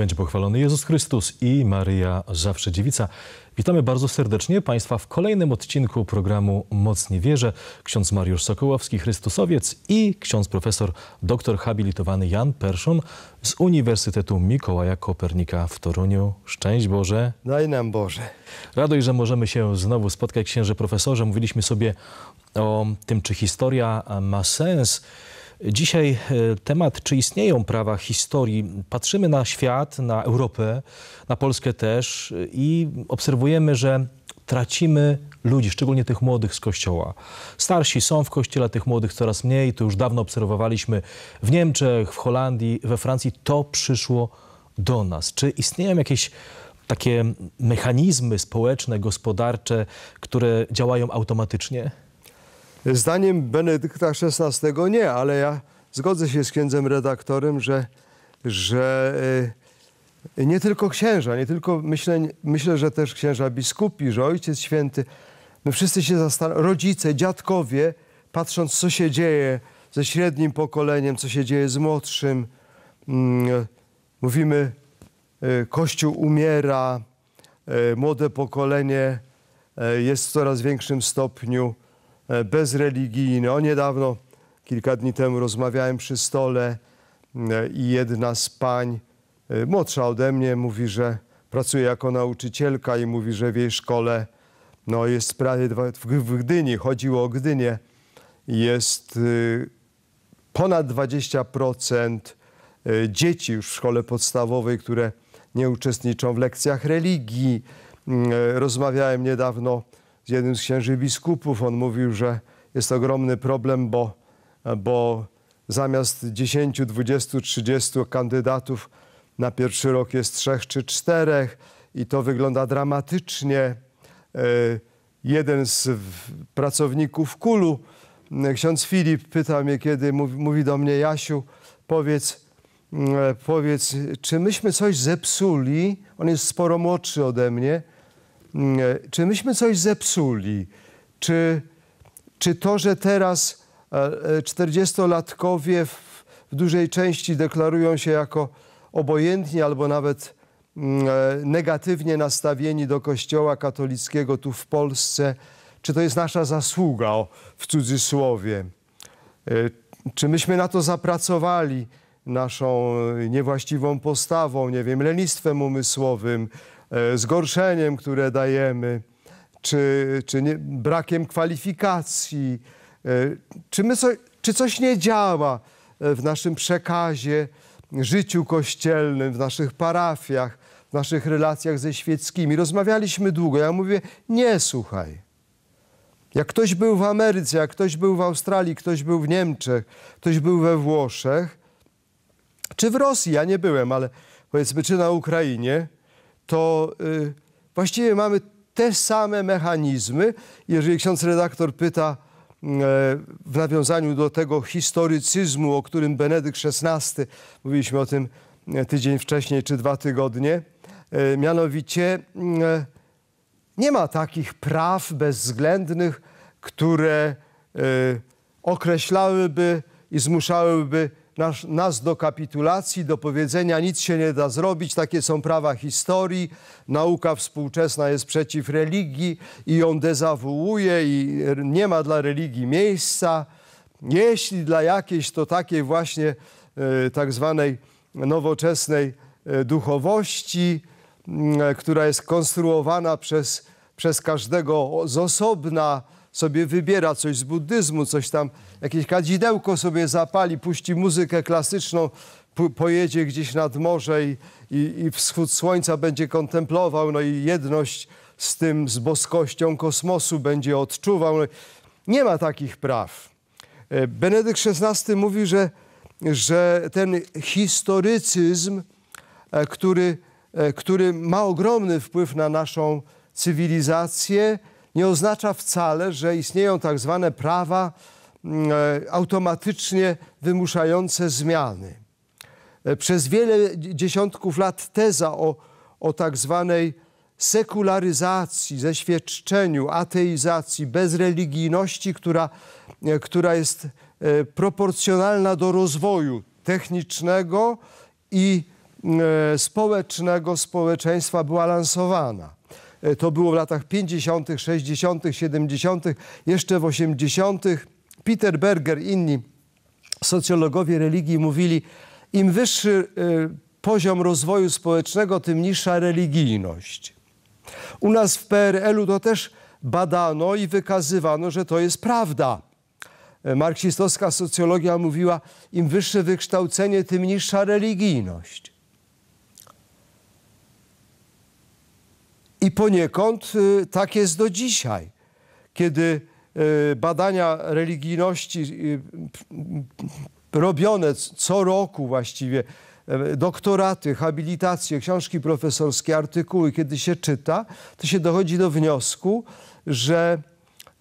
będzie pochwalony Jezus Chrystus i Maryja Zawsze Dziewica. Witamy bardzo serdecznie Państwa w kolejnym odcinku programu Mocnie Wierzę. Ksiądz Mariusz Sokołowski, Chrystusowiec i ksiądz profesor doktor habilitowany Jan Perszon z Uniwersytetu Mikołaja Kopernika w Toruniu. Szczęść Boże. Daj no nam Boże. Radość, że możemy się znowu spotkać, księże profesorze. Mówiliśmy sobie o tym, czy historia ma sens. Dzisiaj e, temat, czy istnieją prawa historii. Patrzymy na świat, na Europę, na Polskę też e, i obserwujemy, że tracimy ludzi, szczególnie tych młodych z kościoła. Starsi są w kościele, tych młodych coraz mniej. To już dawno obserwowaliśmy w Niemczech, w Holandii, we Francji. To przyszło do nas. Czy istnieją jakieś takie mechanizmy społeczne, gospodarcze, które działają automatycznie? Zdaniem Benedykta XVI nie, ale ja zgodzę się z księdzem redaktorem, że, że e, nie tylko księża, nie tylko myślę, myślę, że też księża biskupi, że Ojciec Święty, my wszyscy się zastanawiamy, rodzice, dziadkowie, patrząc co się dzieje ze średnim pokoleniem, co się dzieje z młodszym, mm, mówimy, e, Kościół umiera, e, młode pokolenie jest w coraz większym stopniu E, bezreligijny. O niedawno, kilka dni temu rozmawiałem przy stole e, i jedna z pań, e, młodsza ode mnie, mówi, że pracuje jako nauczycielka i mówi, że w jej szkole no, jest prawie w Gdyni, chodziło o Gdynię, jest y, ponad 20% y, dzieci już w szkole podstawowej, które nie uczestniczą w lekcjach religii. Mm, rozmawiałem niedawno z jednym z księży biskupów. On mówił, że jest ogromny problem, bo, bo zamiast 10, 20, 30 kandydatów na pierwszy rok jest trzech czy czterech i to wygląda dramatycznie. E, jeden z pracowników kulu, ksiądz Filip, pyta mnie kiedy, mówi do mnie, Jasiu, powiedz, e, powiedz, czy myśmy coś zepsuli? On jest sporo młodszy ode mnie Mm, e, czy myśmy coś zepsuli? Czy, czy to, że teraz 40-latkowie e, e, w, w dużej części deklarują się jako obojętni albo nawet mm, negatywnie nastawieni do Kościoła katolickiego tu w Polsce, czy to jest nasza zasługa o, w cudzysłowie? Czy myśmy na to zapracowali naszą niewłaściwą postawą, nie wiem, lenistwem umysłowym, E, zgorszeniem, które dajemy, czy, czy nie, brakiem kwalifikacji, e, czy, my so, czy coś nie działa e, w naszym przekazie, życiu kościelnym, w naszych parafiach, w naszych relacjach ze świeckimi. Rozmawialiśmy długo. Ja mówię, nie słuchaj. Jak ktoś był w Ameryce, jak ktoś był w Australii, ktoś był w Niemczech, ktoś był we Włoszech, czy w Rosji, ja nie byłem, ale powiedzmy, czy na Ukrainie, to y, właściwie mamy te same mechanizmy. Jeżeli ksiądz redaktor pyta y, w nawiązaniu do tego historycyzmu, o którym Benedykt XVI, mówiliśmy o tym y, tydzień wcześniej czy dwa tygodnie, y, mianowicie y, nie ma takich praw bezwzględnych, które y, określałyby i zmuszałyby nas, nas do kapitulacji, do powiedzenia nic się nie da zrobić, takie są prawa historii, nauka współczesna jest przeciw religii i ją dezawuuje i nie ma dla religii miejsca. Jeśli dla jakiejś to takiej właśnie y, tak zwanej nowoczesnej y, duchowości, y, która jest konstruowana przez, przez każdego z osobna, sobie wybiera coś z buddyzmu, coś tam, jakieś kadzidełko sobie zapali, puści muzykę klasyczną, pojedzie gdzieś nad morze i, i, i wschód słońca będzie kontemplował, no i jedność z tym, z boskością kosmosu będzie odczuwał. No nie ma takich praw. E, Benedykt XVI mówi, że, że ten historycyzm, e, który, e, który ma ogromny wpływ na naszą cywilizację, nie oznacza wcale, że istnieją tak zwane prawa mm, e, automatycznie wymuszające zmiany. E, przez wiele dziesiątków lat teza o, o tak zwanej sekularyzacji, zeświadczeniu, ateizacji, bezreligijności, która, e, która jest proporcjonalna do rozwoju technicznego i mm, społecznego społeczeństwa była lansowana. E, to było w latach 50., 60., 70., jeszcze w 80. Peter Berger, i inni socjologowie religii mówili, im wyższy e, poziom rozwoju społecznego, tym niższa religijność. U nas w PRL-u to też badano i wykazywano, że to jest prawda. E, marksistowska socjologia mówiła, im wyższe wykształcenie, tym niższa religijność. I poniekąd y, tak jest do dzisiaj, kiedy y, badania religijności y, robione co roku właściwie, e, doktoraty, habilitacje, książki profesorskie, artykuły, kiedy się czyta, to się dochodzi do wniosku, że,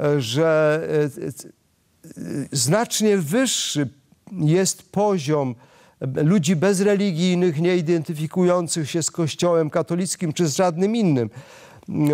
e, że e, znacznie wyższy jest poziom ludzi bezreligijnych, nie identyfikujących się z Kościołem katolickim czy z żadnym innym,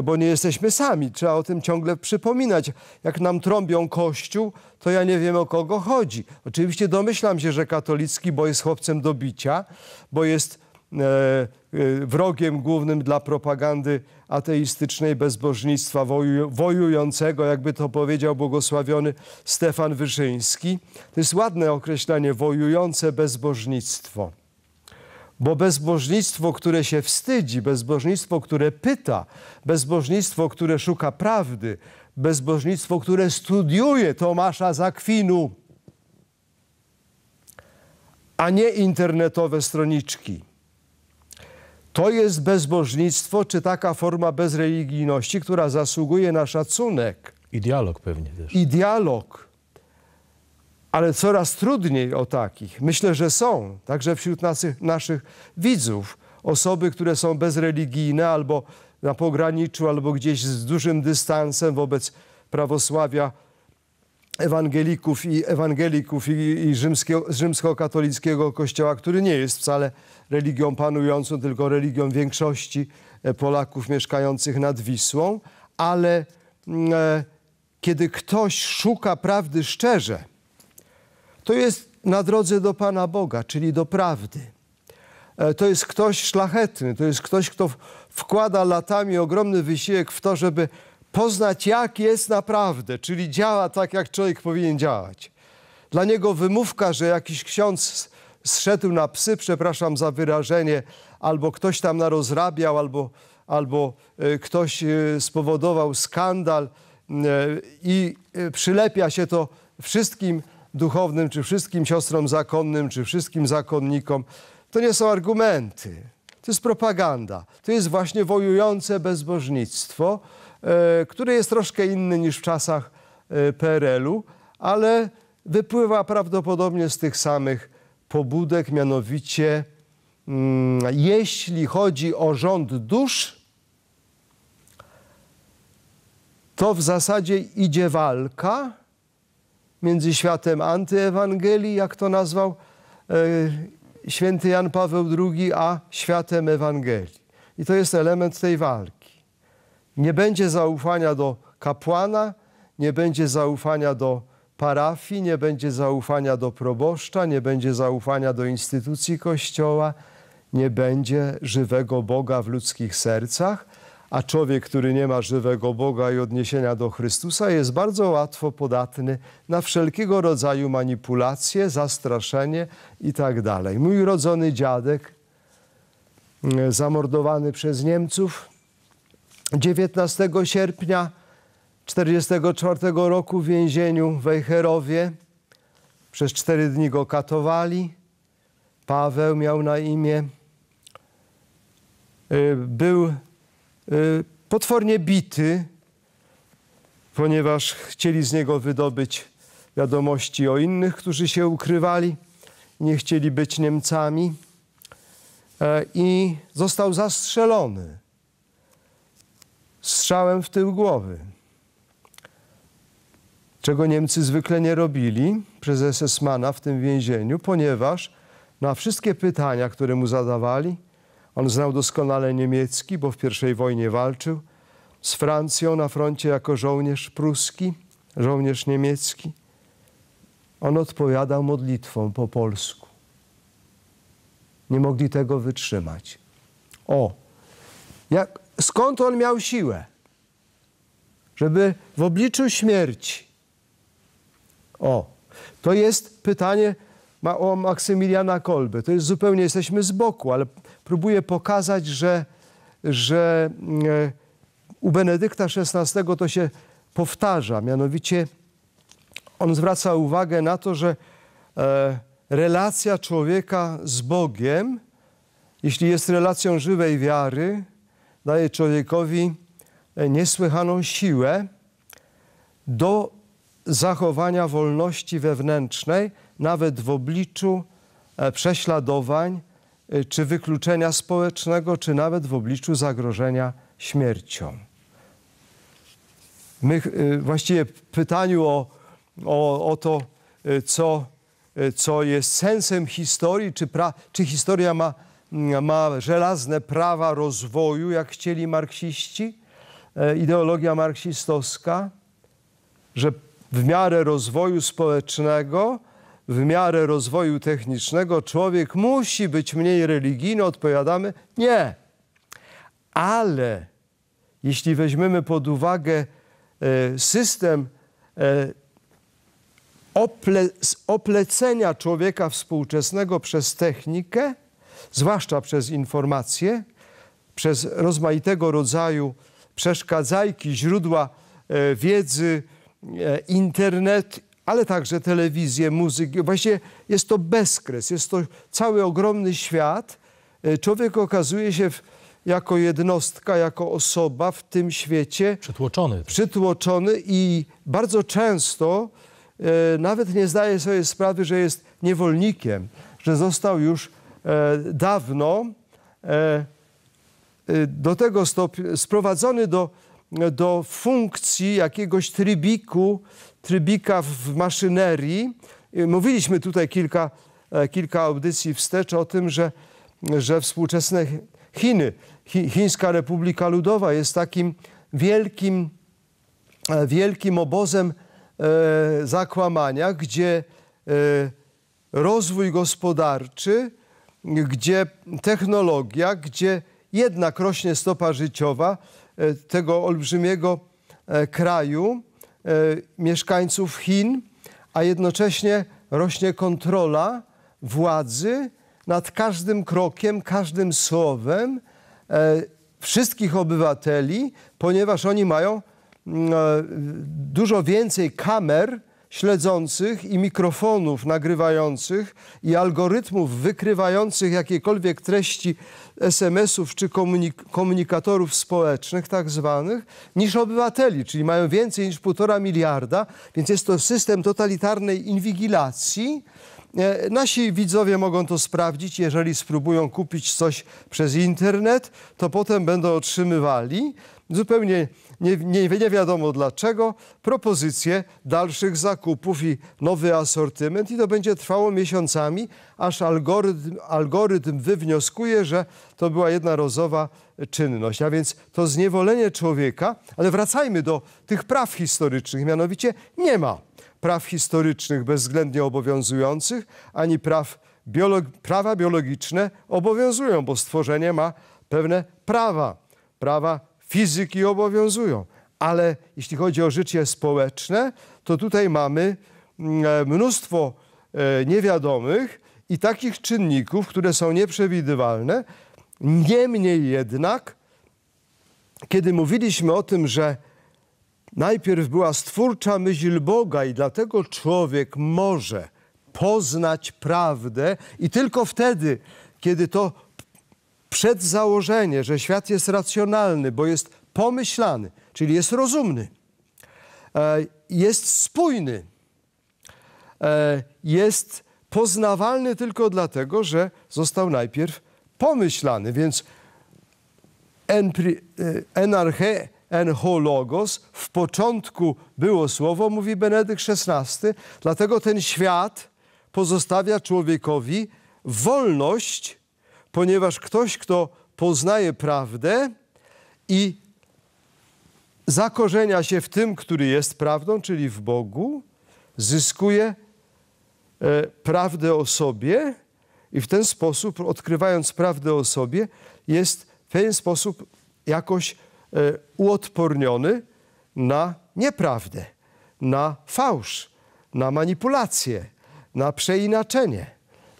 bo nie jesteśmy sami. Trzeba o tym ciągle przypominać. Jak nam trąbią Kościół, to ja nie wiem o kogo chodzi. Oczywiście domyślam się, że katolicki, bo jest chłopcem do bicia, bo jest E, e, wrogiem głównym dla propagandy ateistycznej bezbożnictwa wojującego, jakby to powiedział błogosławiony Stefan Wyszyński. To jest ładne określenie, wojujące bezbożnictwo. Bo bezbożnictwo, które się wstydzi, bezbożnictwo, które pyta, bezbożnictwo, które szuka prawdy, bezbożnictwo, które studiuje Tomasza Zakwinu, a nie internetowe stroniczki. To jest bezbożnictwo, czy taka forma bezreligijności, która zasługuje na szacunek. I dialog pewnie też. I dialog. Ale coraz trudniej o takich. Myślę, że są także wśród naszych, naszych widzów osoby, które są bezreligijne albo na pograniczu, albo gdzieś z dużym dystansem wobec prawosławia ewangelików i ewangelików i, i rzymskiego, rzymskokatolickiego kościoła, który nie jest wcale religią panującą, tylko religią większości e, Polaków mieszkających nad Wisłą, ale mm, e, kiedy ktoś szuka prawdy szczerze, to jest na drodze do Pana Boga, czyli do prawdy. E, to jest ktoś szlachetny, to jest ktoś, kto wkłada latami ogromny wysiłek w to, żeby poznać, jak jest naprawdę, czyli działa tak, jak człowiek powinien działać. Dla niego wymówka, że jakiś ksiądz zszedł na psy, przepraszam za wyrażenie, albo ktoś tam narozrabiał, albo, albo e, ktoś e, spowodował skandal e, i przylepia się to wszystkim duchownym, czy wszystkim siostrom zakonnym, czy wszystkim zakonnikom. To nie są argumenty. To jest propaganda. To jest właśnie wojujące bezbożnictwo, E, który jest troszkę inny niż w czasach e, PRL-u, ale wypływa prawdopodobnie z tych samych pobudek, mianowicie mm, jeśli chodzi o rząd dusz, to w zasadzie idzie walka między światem antyewangelii, jak to nazwał e, święty Jan Paweł II, a światem Ewangelii. I to jest element tej walki. Nie będzie zaufania do kapłana, nie będzie zaufania do parafii, nie będzie zaufania do proboszcza, nie będzie zaufania do instytucji kościoła, nie będzie żywego Boga w ludzkich sercach, a człowiek, który nie ma żywego Boga i odniesienia do Chrystusa, jest bardzo łatwo podatny na wszelkiego rodzaju manipulacje, zastraszenie itd. Tak Mój rodzony dziadek, mm, zamordowany przez Niemców, 19 sierpnia 1944 roku w więzieniu w Ejherowie. Przez cztery dni go katowali. Paweł miał na imię. Y, był y, potwornie bity, ponieważ chcieli z niego wydobyć wiadomości o innych, którzy się ukrywali, nie chcieli być Niemcami e, i został zastrzelony strzałem w tył głowy, czego Niemcy zwykle nie robili przez SS-mana w tym więzieniu, ponieważ na wszystkie pytania, które mu zadawali, on znał doskonale niemiecki, bo w pierwszej wojnie walczył, z Francją na froncie jako żołnierz pruski, żołnierz niemiecki. On odpowiadał modlitwą po polsku. Nie mogli tego wytrzymać. O, jak, skąd on miał siłę, żeby w obliczu śmierci. O, to jest pytanie o Maksymiliana Kolbe. To jest zupełnie, jesteśmy z boku, ale próbuję pokazać, że, że e, u Benedykta XVI to się powtarza. Mianowicie on zwraca uwagę na to, że e, relacja człowieka z Bogiem, jeśli jest relacją żywej wiary, daje człowiekowi e, niesłychaną siłę do zachowania wolności wewnętrznej, nawet w obliczu e, prześladowań e, czy wykluczenia społecznego, czy nawet w obliczu zagrożenia śmiercią. My właściwie w pytaniu o, o, o to, co, co jest sensem historii, czy, pra, czy historia ma Mm, ma żelazne prawa rozwoju, jak chcieli marksiści, e, ideologia marksistowska, że w miarę rozwoju społecznego, w miarę rozwoju technicznego człowiek musi być mniej religijny, odpowiadamy nie. Ale jeśli weźmiemy pod uwagę e, system e, ople, oplecenia człowieka współczesnego przez technikę, zwłaszcza przez informacje, przez rozmaitego rodzaju przeszkadzajki, źródła e, wiedzy, e, internet, ale także telewizję, muzykę. Właściwie jest to bezkres, jest to cały ogromny świat. E, człowiek okazuje się w, jako jednostka, jako osoba w tym świecie. Przytłoczony. Przytłoczony i bardzo często nawet nie zdaje sobie sprawy, że jest niewolnikiem, że został już E, dawno e, e, do tego stopnia, sprowadzony do, do funkcji jakiegoś trybiku, trybika w maszynerii. Mówiliśmy tutaj kilka, kilka audycji wstecz o tym, że, że współczesne Chiny, Chińska Republika Ludowa jest takim wielkim, wielkim obozem zakłamania, gdzie rozwój gospodarczy gdzie technologia, gdzie jednak rośnie stopa życiowa e, tego olbrzymiego e, kraju, e, mieszkańców Chin, a jednocześnie rośnie kontrola władzy nad każdym krokiem, każdym słowem wszystkich obywateli, ponieważ oni mają mm, dużo więcej kamer, śledzących i mikrofonów nagrywających i algorytmów wykrywających jakiekolwiek treści SMS-ów czy komunik komunikatorów społecznych, tak zwanych, niż obywateli, czyli mają więcej niż półtora miliarda, więc jest to system totalitarnej inwigilacji E, nasi widzowie mogą to sprawdzić. Jeżeli spróbują kupić coś przez internet, to potem będą otrzymywali zupełnie nie, nie, nie, wiadomo dlaczego propozycje dalszych zakupów i nowy asortyment i to będzie trwało miesiącami, aż algorytm, algorytm wywnioskuje, że to była jednorazowa czynność. A więc to zniewolenie człowieka, ale wracajmy do tych praw historycznych, mianowicie nie ma praw historycznych bezwzględnie obowiązujących, ani praw biolog prawa biologiczne obowiązują, bo stworzenie ma pewne prawa. Prawa fizyki obowiązują. Ale jeśli chodzi o życie społeczne, to tutaj mamy mm, e, mnóstwo e, niewiadomych i takich czynników, które są nieprzewidywalne. Niemniej jednak, kiedy mówiliśmy o tym, że Najpierw była stwórcza myśl Boga i dlatego człowiek może poznać prawdę i tylko wtedy, kiedy to przedzałożenie, że świat jest racjonalny, bo jest pomyślany, czyli jest rozumny, e, jest spójny, e, jest poznawalny tylko dlatego, że został najpierw pomyślany. Więc e, enarche en ho logos, w początku było słowo, mówi Benedykt XVI, dlatego ten świat pozostawia człowiekowi wolność, ponieważ ktoś, kto poznaje prawdę i zakorzenia się w tym, który jest prawdą, czyli w Bogu, zyskuje e, prawdę o sobie i w ten sposób, odkrywając prawdę o sobie, jest w pewien sposób jakoś E, uodporniony na nieprawdę, na fałsz, na manipulację, na przeinaczenie,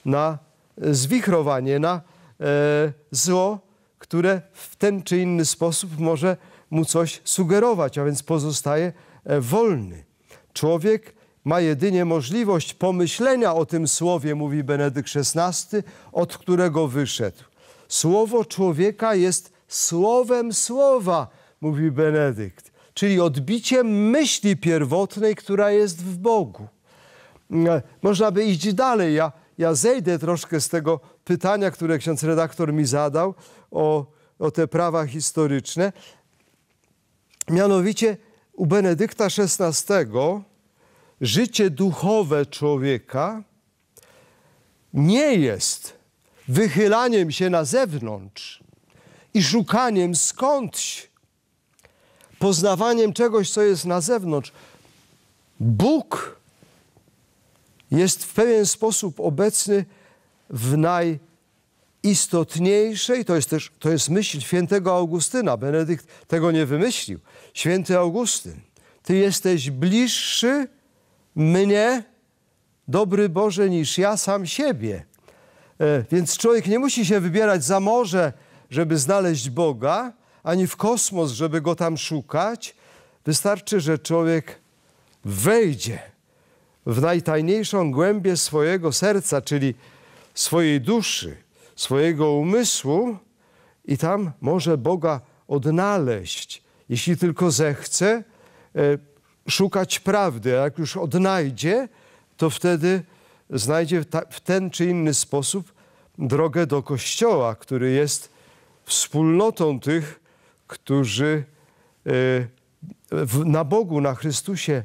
na zwichrowanie, na e, zło, które w ten czy inny sposób może mu coś sugerować, a więc pozostaje e, wolny. Człowiek ma jedynie możliwość pomyślenia o tym słowie, mówi Benedykt XVI, od którego wyszedł. Słowo człowieka jest słowem słowa, mówi Benedykt, czyli odbiciem myśli pierwotnej, która jest w Bogu. Mm, e, można by iść dalej. Ja, ja zejdę troszkę z tego pytania, które ksiądz redaktor mi zadał o, o te prawa historyczne. Mianowicie u Benedykta XVI życie duchowe człowieka nie jest wychylaniem się na zewnątrz, i szukaniem skądś, poznawaniem czegoś, co jest na zewnątrz. Bóg jest w pewien sposób obecny w najistotniejszej, to jest też to jest myśl świętego Augustyna. Benedykt tego nie wymyślił. Święty Augustyn, Ty jesteś bliższy mnie, dobry Boże, niż ja sam siebie. E, więc człowiek nie musi się wybierać za morze żeby znaleźć Boga, ani w kosmos, żeby go tam szukać. Wystarczy, że człowiek wejdzie w najtajniejszą głębię swojego serca, czyli swojej duszy, swojego umysłu, i tam może Boga odnaleźć, jeśli tylko zechce, e, szukać prawdy. A jak już odnajdzie, to wtedy znajdzie w ten czy inny sposób drogę do Kościoła, który jest wspólnotą tych, którzy e, na Bogu, na Chrystusie e,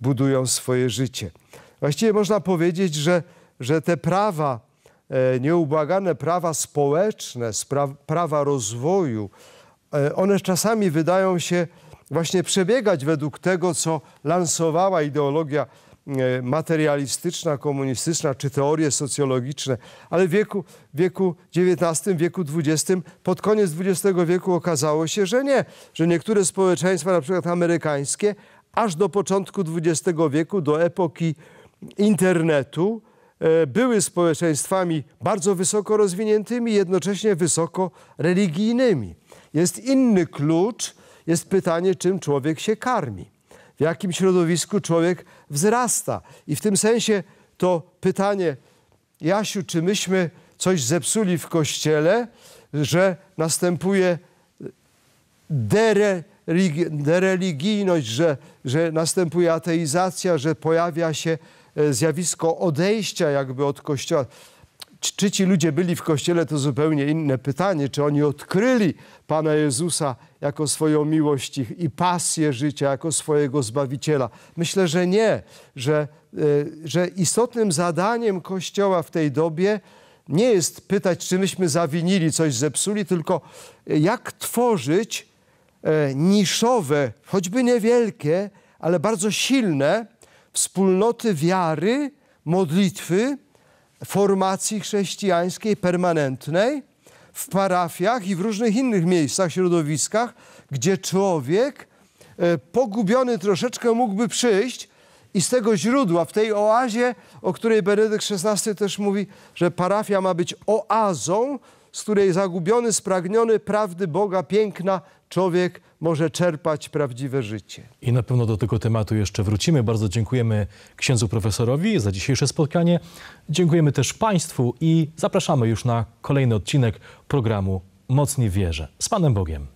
budują swoje życie. Właściwie można powiedzieć, że, że te prawa, e, nieubłagane prawa społeczne, prawa rozwoju, one czasami wydają się właśnie przebiegać według tego, co lansowała ideologia E, materialistyczna, komunistyczna czy teorie socjologiczne, ale w wieku, wieku XIX, wieku XX, pod koniec XX wieku okazało się, że nie, że niektóre społeczeństwa, na przykład amerykańskie, aż do początku XX wieku, do epoki internetu, e, były społeczeństwami bardzo wysoko rozwiniętymi, jednocześnie wysoko religijnymi. Jest inny klucz, jest pytanie, czym człowiek się karmi w jakim środowisku człowiek wzrasta. I w tym sensie to pytanie, Jasiu, czy myśmy coś zepsuli w kościele, że następuje dereligijność, że, że następuje ateizacja, że pojawia się e, zjawisko odejścia jakby od kościoła. Czy ci ludzie byli w kościele, to zupełnie inne pytanie. Czy oni odkryli Pana Jezusa jako swoją miłość i, pasję życia, jako swojego Zbawiciela? Myślę, że nie. Że, e, że istotnym zadaniem Kościoła w tej dobie nie jest pytać, czy myśmy zawinili, coś zepsuli, tylko e, jak tworzyć e, niszowe, choćby niewielkie, ale bardzo silne wspólnoty wiary, modlitwy, formacji chrześcijańskiej permanentnej w parafiach i w różnych innych miejscach, środowiskach, gdzie człowiek e, pogubiony troszeczkę mógłby przyjść i z tego źródła, w tej oazie, o której Benedykt XVI też mówi, że parafia ma być oazą, z której zagubiony, spragniony prawdy Boga piękna człowiek może czerpać prawdziwe życie. I na pewno do tego tematu jeszcze wrócimy. Bardzo dziękujemy księdzu profesorowi za dzisiejsze spotkanie. Dziękujemy też Państwu i zapraszamy już na kolejny odcinek programu Mocni Wierzę. Z Panem Bogiem.